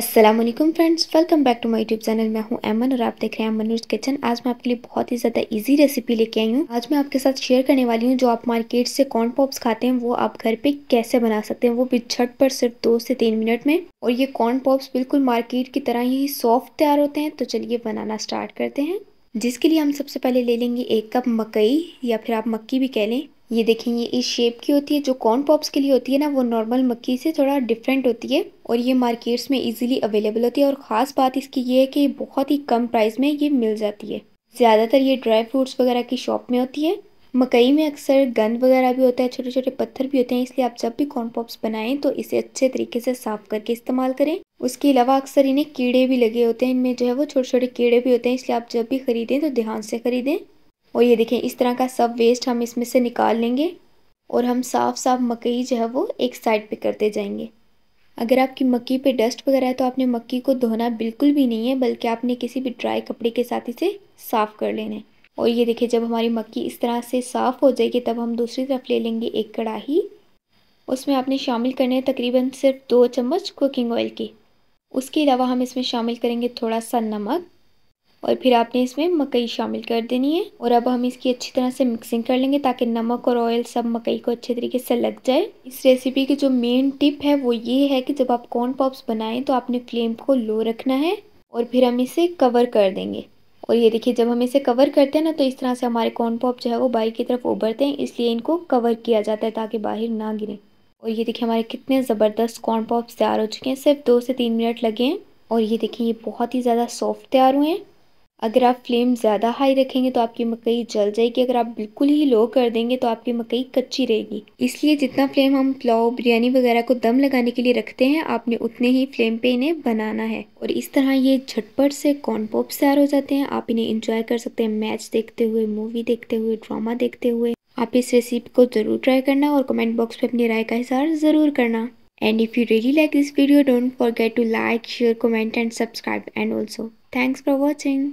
Aslam friends welcome back to my YouTube channel मैं हूं एमन और आप देख रहे हैं मनोज किचन आज मैं आपके लिए बहुत ही ज़्यादा इजी रेसिपी लेके आई हूं आज मैं आपके साथ शेयर करने वाली हूं जो आप मार्केट से कॉर्न पॉप्स खाते हैं वो आप घर पे कैसे बना सकते हैं वो भी छठ पर सिर्फ दो से तीन मिनट में और ये कॉर्न पॉप्स बिल्कुल मार्केट की तरह ही सॉफ्ट तैयार होते हैं तो चलिए बनाना स्टार्ट करते हैं जिसके लिए हम सबसे पहले ले लेंगे एक कप मकई या फिर आप मक्की भी कह लें ये देखें ये इस शेप की होती है जो कॉर्न पॉप्स के लिए होती है ना वो नॉर्मल मक्की से थोड़ा डिफरेंट होती है और ये मार्केट्स में इजीली अवेलेबल होती है और ख़ास बात इसकी ये है कि बहुत ही कम प्राइस में ये मिल जाती है ज़्यादातर ये ड्राई फ्रूट्स वगैरह की शॉप में होती है मकई में अक्सर गंद वगैरह भी होता है छोटे छोटे पत्थर भी होते हैं इसलिए आप जब भी कॉर्न पॉप्स बनाएं तो इसे अच्छे तरीके से साफ़ करके इस्तेमाल करें उसके अलावा अक्सर इन्हें कीड़े भी लगे होते हैं इनमें जो है वो छोटे छोटे कीड़े भी होते हैं इसलिए आप जब भी खरीदें तो ध्यान से खरीदें और ये देखें इस तरह का सब वेस्ट हम इसमें से निकाल लेंगे और हम साफ साफ मकई जो है वो एक साइड पे करते जाएंगे अगर आपकी मक्की पे डस्ट वगैरह है तो आपने मक्की को धोना बिल्कुल भी नहीं है बल्कि आपने किसी भी ड्राई कपड़े के साथ इसे साफ़ कर लेना है और ये देखिए जब हमारी मक्की इस तरह से साफ़ हो जाएगी तब हम दूसरी तरफ ले लेंगे एक कढ़ाही उसमें आपने शामिल करने हैं तकरीबन सिर्फ दो चम्मच कुकिंग ऑयल की उसके अलावा हम इसमें शामिल करेंगे थोड़ा सा नमक और फिर आपने इसमें मकई शामिल कर देनी है और अब हम इसकी अच्छी तरह से मिक्सिंग कर लेंगे ताकि नमक और ऑयल सब मकई को अच्छे तरीके से लग जाए इस रेसिपी की जो मेन टिप है वो ये है कि जब आप कॉर्न पॉप्स बनाएं तो आपने फ्लेम को लो रखना है और फिर हम इसे कवर कर देंगे और ये देखिए जब हम इसे कवर करते हैं ना तो इस तरह से हमारे कॉर्न पॉप जो है वो बाहर की तरफ उभरते हैं इसलिए इनको कवर किया जाता है ताकि बाहर ना गिरे और ये देखिए हमारे कितने ज़बरदस्त कॉर्न पॉप्स तैयार हो चुके हैं सिर्फ दो से तीन मिनट लगे हैं और ये देखिए ये बहुत ही ज़्यादा सॉफ्ट तैयार हुए हैं अगर आप फ्लेम ज़्यादा हाई रखेंगे तो आपकी मकई जल जाएगी अगर आप बिल्कुल ही लो कर देंगे तो आपकी मकई कच्ची रहेगी इसलिए जितना फ्लेम हम पुलाव बिरयानी वगैरह को दम लगाने के लिए रखते हैं आपने उतने ही फ्लेम पे इन्हें बनाना है और इस तरह ये झटपट से कॉर्नपॉप्स तैयार हो जाते हैं आप इन्हें इंजॉय कर सकते हैं मैच देखते हुए मूवी देखते हुए ड्रामा देखते हुए आप इस रेसिपी को ज़रूर ट्राई करना और कमेंट बॉक्स पर अपनी राय का इजहार ज़रूर करना And if you really like this video, don't forget to like, share, comment and subscribe and also thanks for watching.